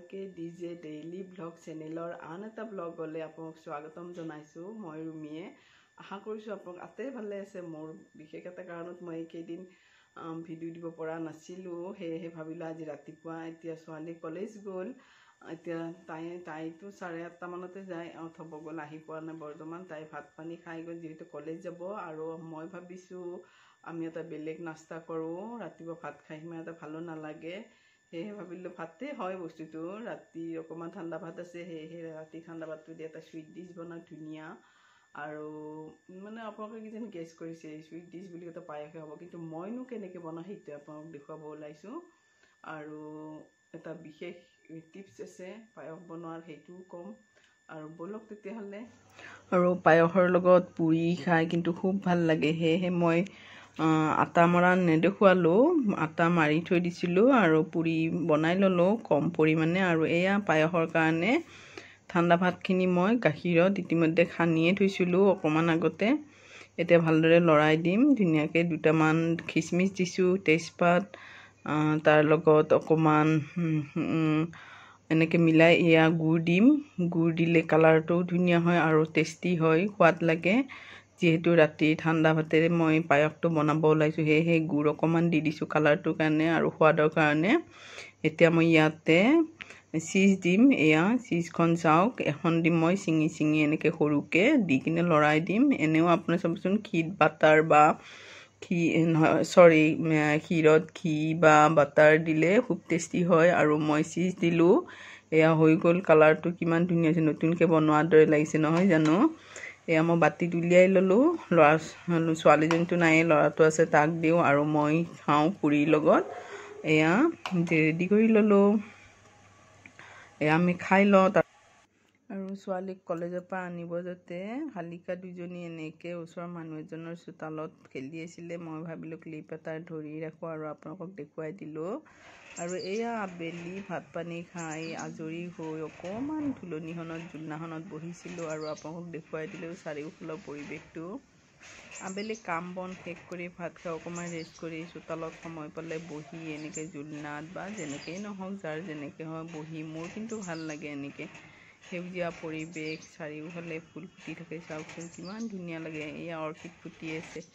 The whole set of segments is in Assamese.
আৰকে ডি জে ডেইলি ব্লগ চেনেলৰ আন এটা ব্লগলৈ আপোনাক স্বাগতম জনাইছোঁ মই ৰুমিয়ে আশা কৰিছোঁ আপোনাক আটাই ভালে আছে মোৰ বিশেষ এটা কাৰণত মই এইকেইদিন ভিডিঅ' দিব পৰা নাছিলোঁ সেয়েহে ভাবিলোঁ আজি ৰাতিপুৱা এতিয়া ছোৱালী কলেজ গ'ল এতিয়া তাই তাইতো চাৰে আঠটামানতে যায় থ'ব গ'ল আহি পোৱা নাই বৰ্তমান তাই ভাত পানী খাই গ'ল যিহেতু কলেজ যাব আৰু মই ভাবিছোঁ আমি এটা বেলেগ নাস্তা কৰোঁ ৰাতিপুৱা ভাত খাই সিমান এটা ভালো নালাগে সেয়েহে ভাবিলোঁ ভাতে হয় বস্তুটো ৰাতি অকণমান ঠাণ্ডা ভাত আছে সেয়েহে ৰাতি ঠাণ্ডা ভাতটো দি এটা চুইট ডিছ বনাই ধুনীয়া আৰু মানে আপোনালোকে কিজানি গেছ কৰিছে চুইট ডিছ বুলি এটা পায়সে হ'ব কিন্তু মইনো কেনেকৈ বনাওঁ সেইটোৱে আপোনালোকক দেখুৱাব ওলাইছোঁ আৰু এটা বিশেষ টিপছ আছে পায়স বনোৱাৰ সেইটোও ক'ম আৰু ব'লক তেতিয়াহ'লে আৰু পায়সৰ লগত পুৰি খাই কিন্তু খুব ভাল লাগে সেয়েহে মই আটা মৰা নেদেখুৱালোঁ আটা মাৰি থৈ দিছিলোঁ আৰু পুৰি বনাই ল'লোঁ কম পৰিমাণে আৰু এয়া পায়সৰ কাৰণে ঠাণ্ডা ভাতখিনি মই গাখীৰত ইতিমধ্যে সানিয়ে থৈছিলোঁ অকণমান আগতে এতিয়া ভালদৰে লৰাই দিম ধুনীয়াকৈ দুটামান খিচমিচ দিছোঁ তেজপাত তাৰ লগত অকণমান এনেকৈ মিলাই এয়া গুড় দিম গুড় দিলে কালাৰটোও ধুনীয়া হয় আৰু টেষ্টি হয় সোৱাদ লাগে যিহেতু ৰাতি ঠাণ্ডা ভাতেৰে মই পায়সটো বনাব ওলাইছোঁ সেয়েহে গুড় অকণমান দি দিছোঁ কালাৰটোৰ কাৰণে আৰু সোৱাদৰ কাৰণে এতিয়া মই ইয়াতে চিজ দিম এয়া চিজখন চাওক এখন দিম মই চিঙি চিঙি এনেকৈ সৰুকৈ দি কিনে লৰাই দিম এনেও আপোনাৰ চাবচোন ক্ষীত বাটাৰ বা ঘি নহয় চৰি ক্ষীৰত ঘি বা বাটাৰ দিলে খুব টেষ্টি হয় আৰু মই চিজ দিলোঁ এয়া হৈ গ'ল কালাৰটো কিমান ধুনীয়া হৈছে নতুনকৈ বনোৱাৰ দৰে লাগিছে নহয় জানো এয়া মই বাতিত উলিয়াই ল'লোঁ ল'ৰা ছোৱালীজনীটো নায়েই ল'ৰাটো আছে তাক দিওঁ আৰু মই খাওঁ খুৰীৰ লগত এয়া ৰেডি কৰি ল'লোঁ এয়া আমি খাই লওঁ তাত আৰু ছোৱালীক কলেজৰ পৰা আনিব যাতে শালিকা দুজনী এনেকৈ ওচৰৰ মানুহ এজনৰ চোতালত খেলি আছিলে মই ভাবিলোঁ ক্লিপ এটা ধৰি ৰাখোঁ আৰু আপোনালোকক দেখুৱাই দিলোঁ আৰু এয়া আবেলি ভাত পানী খাই আজৰি হৈ অকণমান ধুলনিখনত জুলনাখনত বহিছিলোঁ আৰু আপোনালোকক দেখুৱাই দিলোঁ চাৰিওফালৰ পৰিৱেশটো আবেলি কাম বন শেষ কৰি ভাত খাই অকণমান ৰেষ্ট কৰি চোতালত সময় পালে বহি এনেকৈ জুলনাত বা যেনেকৈয়ে নহওক যাৰ যেনেকৈ হয় বহি মোৰ কিন্তু ভাল লাগে এনেকৈ সেউজীয়া পৰিৱেশ চাৰিওফালে ফুল ফুটি থাকে চাওকচোন কিমান ধুনীয়া লাগে এয়া অৰ্কিড ফুটি আছে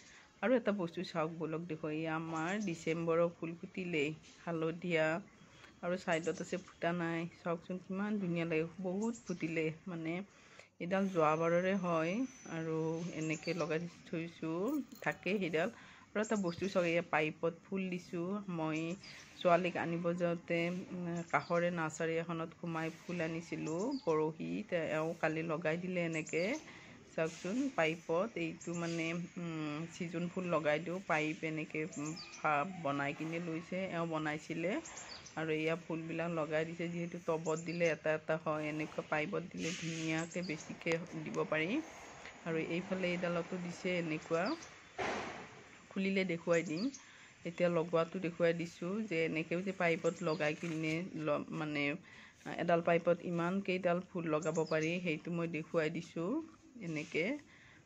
আৰু এটা বস্তু চাওক বলক দেখো এই আমাৰ ডিচেম্বৰৰ ফুল ফুটিলেই হালধীয়া আৰু ছাইডত আছে ফুটা নাই চাওকচোন কিমান ধুনীয়া লাগে বহুত ফুটিলে মানে এইডাল যোৱাবাৰৰে হয় আৰু এনেকৈ লগাই থৈছোঁ থাকে সেইডাল আৰু এটা বস্তু চাওক এয়া পাইপত ফুল দিছোঁ মই ছোৱালীক আনিব যাওঁতে কাষৰে নাৰ্চাৰী এখনত সোমাই ফুল আনিছিলোঁ পৰহি এওঁ কালি লগাই দিলে এনেকৈ চাওকচোন পাইপত এইটো মানে ছিজন ফুল লগাই দিওঁ পাইপ এনেকৈ বনাই কিনে লৈছে এওঁ বনাইছিলে আৰু এয়া ফুলবিলাক লগাই দিছে যিহেতু টবত দিলে এটা এটা হয় এনেকুৱা পাইপত দিলে ধুনীয়াকৈ বেছিকৈ দিব পাৰি আৰু এইফালে এইডালতো দিছে এনেকুৱা খুলিলে দেখুৱাই দিম এতিয়া লগোৱাটো দেখুৱাই দিছোঁ যে এনেকৈও যে পাইপত লগাই কিনে মানে এডাল পাইপত ইমান কেইডাল ফুল লগাব পাৰি সেইটো মই দেখুৱাই দিছোঁ এনেকে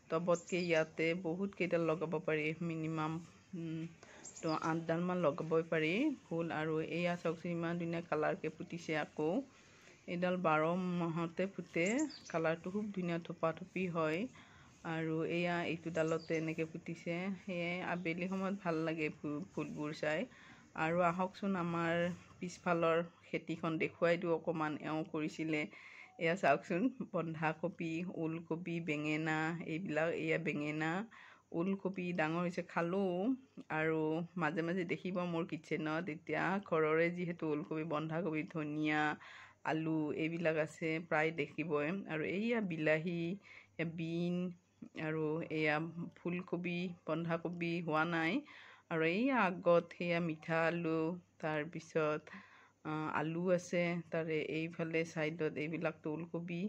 তবতকে ইয়াতে বহুত কেইডাল লগাব পাৰি মিনিমাম তো আঠডালমান লগাব পাৰি ফুল আৰু এয়া চাওকচোন ইমান ধুনীয়া কালাৰকে ফুটিছে আকৌ এইডাল বাৰ মাহতে ফুটে কালাৰটো খুব ধুনীয়া থোপা থুপি হয় আৰু এয়া এইটো ডালতে এনেকে ফুটিছে সেয়াই আবেলি সময়ত ভাল লাগে ফুলবোৰ চাই আৰু আহকচোন আমাৰ পিছফালৰ খেতিখন দেখুৱাই দিওঁ অকণমান এওঁ কৰিছিলে এয়া চাওকচোন বন্ধাকবি ওলকবি বেঙেনা এইবিলাক এয়া বেঙেনা ওলকবি ডাঙৰ হৈছে খালোঁ আৰু মাজে মাজে দেখিব মোৰ কিটচেনত এতিয়া ঘৰৰে যিহেতু ওলকবি বন্ধাকবি ধনিয়া আলু এইবিলাক আছে প্ৰায় দেখিবই আৰু এইয়া বিলাহী বিন আৰু এয়া ফুলকবি বন্ধাকবি হোৱা নাই আৰু এইয়া আগত সেয়া মিঠা আলু তাৰপিছত আলু আছে তাৰে এইফালে ছাইডত এইবিলাকতো ওলকবি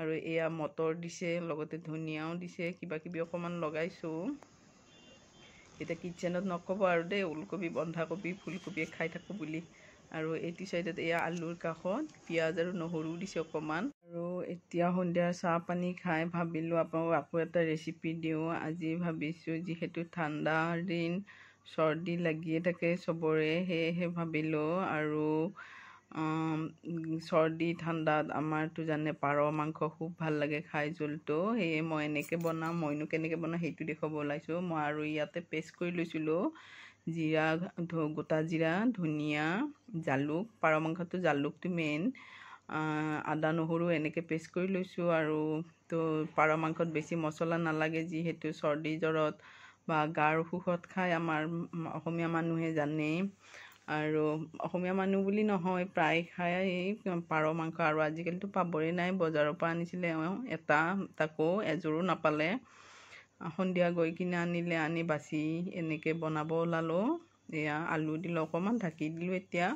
আৰু এয়া মটৰ দিছে লগতে ধনিয়াও দিছে কিবা কিবি অকণমান লগাইছোঁ এতিয়া কিটচেনত নক'ব আৰু দেই ওলকবি বন্ধাকবি ফুলকবি খাই থাকোঁ বুলি আৰু এইটো ছাইডত এয়া আলুৰ কাষত পিঁয়াজ আৰু নহৰু দিছে অকণমান আৰু এতিয়া সন্ধিয়া চাহ পানী খাই ভাবিলোঁ আপোনালোকক আকৌ এটা ৰেচিপি দিওঁ আজি ভাবিছোঁ যিহেতু ঠাণ্ডাৰ দিন চৰ্দি লাগিয়ে থাকে চবৰে সেয়েহে ভাবিলোঁ আৰু চৰ্দি ঠাণ্ডাত আমাৰতো জানে পাৰ মাংস খুব ভাল লাগে খাই জোলটো সেয়ে মই এনেকৈ বনাওঁ মইনো কেনেকৈ বনাওঁ সেইটো দেখুৱাব ওলাইছোঁ মই আৰু ইয়াতে পেষ্ট কৰি লৈছিলোঁ জিৰা গোটা জিৰা ধনিয়া জালুক পাৰ মাংসটো জালুকটো মেইন আদা নহৰু এনেকৈ পেষ্ট কৰি লৈছোঁ আৰু তো পাৰ মাংসত বেছি মছলা নালাগে যিহেতু চৰ্দি জ্বৰত বা গাৰ অসুখত খাই আমাৰ অসমীয়া মানুহে জানেই আৰু অসমীয়া মানুহ বুলি নহয় প্ৰায় খায় এই পাৰ মাংস আৰু আজিকালিতো পাবই নাই বজাৰৰ পৰা আনিছিলে এটা তাকো এযোৰো নাপালে সন্ধিয়া গৈ কিনে আনিলে আনি বাচি এনেকৈ বনাব ওলালোঁ এয়া আলু দিলোঁ অকণমান ঢাকি দিলোঁ এতিয়া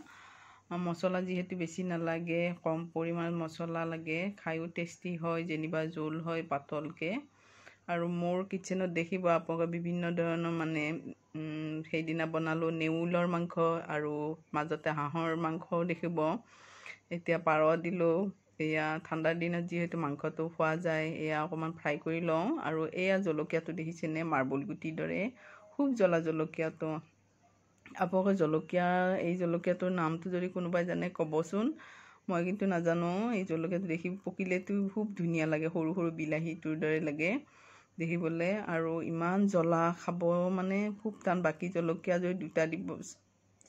মছলা যিহেতু বেছি নালাগে কম পৰিমাণ মছলা লাগে খায়ো টেষ্টি হয় যেনিবা জোল হয় পাতলকৈ আৰু মোৰ কিটচেনত দেখিব আপোনালোকে বিভিন্ন ধৰণৰ মানে সেইদিনা বনালোঁ নেউলৰ মাংস আৰু মাজতে হাঁহৰ মাংসও দেখিব এতিয়া পাৰ দিলোঁ এয়া ঠাণ্ডাৰ দিনত যিহেতু মাংসটো খোৱা যায় এয়া অকণমান ফ্ৰাই কৰি লওঁ আৰু এয়া জলকীয়াটো দেখিছেনে মাৰ্বল গুটিৰ দৰে খুব জ্বলা জলকীয়াটো আপোনালোকে জলকীয়া এই জলকীয়াটোৰ নামটো যদি কোনোবাই জানে ক'বচোন মই কিন্তু নাজানো এই জলকীয়াটো দেখি পকিলেতো খুব ধুনীয়া লাগে সৰু সৰু বিলাহীটোৰ দৰে লাগে দেখিবলৈ আৰু ইমান জ্বলা খাব মানে খুব টান বাকী জলকীয়া যদি দুটা দিব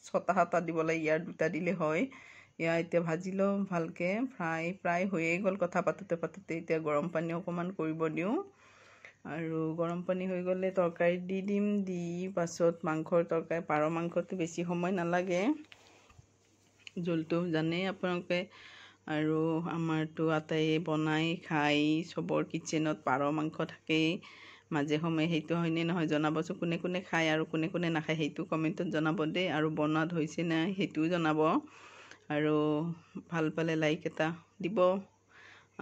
ছটা সাতটা লাগে ইয়াৰ দুটা দিলে হয় এয়া এতিয়া ভাজি লওঁ ভালকৈ ফ্ৰাই প্ৰায় হৈয়ে গ'ল কথা পাতোঁতে পাতোঁতে এতিয়া গৰম পানী অকণমান কৰিব দিওঁ আৰু গৰম পানী হৈ গ'লে তৰকাৰী দি দিম দি পাছত মাংসৰ তৰকাৰী পাৰ মাংসটো বেছি সময় নালাগে জোলটো জানেই আপোনালোকে আৰু আমাৰতো আটাইয়ে বনাই খাই চবৰ কিটচেনত পাৰ মাংস থাকেই মাজে সময়ে সেইটো হয়নে নহয় জনাবচোন কোনে কোনে খায় আৰু কোনে কোনে নাখায় সেইটো কমেণ্টত জনাব দেই আৰু বনোৱাত হৈছে নাই সেইটোও জনাব আৰু ভাল পালে লাইক এটা দিব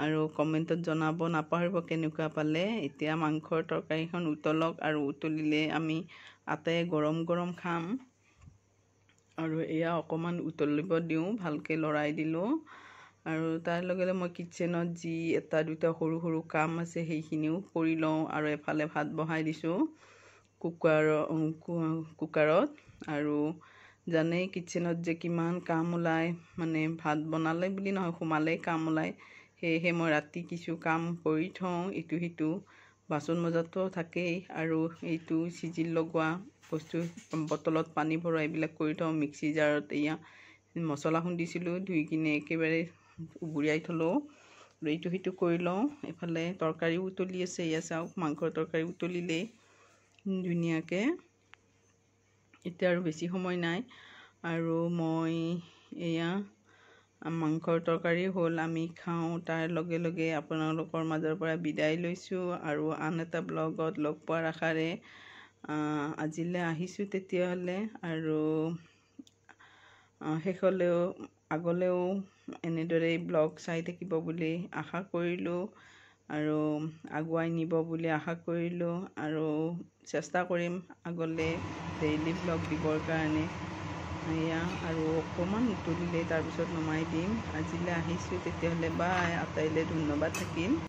আৰু কমেণ্টত জনাব নাপাহৰিব কেনেকুৱা পালে এতিয়া মাংসৰ তৰকাৰীখন উতলক আৰু উতলিলে আমি আটাই গৰম গৰম খাম আৰু এয়া অকণমান উতলিব দিওঁ ভালকৈ লৰাই দিলোঁ আৰু তাৰ লগে লগে মই কিটচেনত যি এটা দুটা সৰু সৰু কাম আছে সেইখিনিও কৰি লওঁ আৰু এফালে ভাত বহাই দিছোঁ কুকাৰৰ কুকাৰত আৰু জানেই কিটচেনত যে কিমান কাম ওলায় মানে ভাত বনালে বুলি নহয় সোমালেই কাম ওলায় সেয়েহে মই ৰাতি কিছু কাম কৰি থওঁ ইটো সিটো বাচন মজাতো থাকেই আৰু এইটো চিজিল লগোৱা বস্তু বটলত পানী ভৰোৱা এইবিলাক কৰি থওঁ মিক্সি জাৰত এয়া মছলা খুন্দিছিলোঁ ধুই কিনে একেবাৰে উবুৰিয়াই থ'লেও ইটো সিটো কৰি লওঁ এইফালে তৰকাৰীও উতলি আছে এয়া চাওক মাংসৰ তৰকাৰী উতলিলেই ধুনীয়াকৈ এতিয়া আৰু বেছি সময় নাই আৰু মই এয়া মাংসৰ তৰকাৰী হ'ল আমি খাওঁ তাৰ লগে লগে আপোনালোকৰ মাজৰ পৰা বিদায় লৈছোঁ আৰু আন এটা ব্লগত লগ পোৱাৰ আশাৰে আজিলৈ আহিছোঁ তেতিয়াহ'লে আৰু শেষলৈও আগলৈও এনেদৰেই ব্লগ চাই থাকিব বুলি আশা কৰিলোঁ আৰু আগুৱাই নিব বুলি আশা কৰিলোঁ আৰু চেষ্টা কৰিম আগলৈ ডেইলি ব্লগ দিবৰ কাৰণে এয়া আৰু অকণমান উতলিলেই তাৰপিছত নমাই দিম আজিলৈ আহিছোঁ তেতিয়াহ'লে বাই আটাইলৈ ধন্যবাদ থাকিল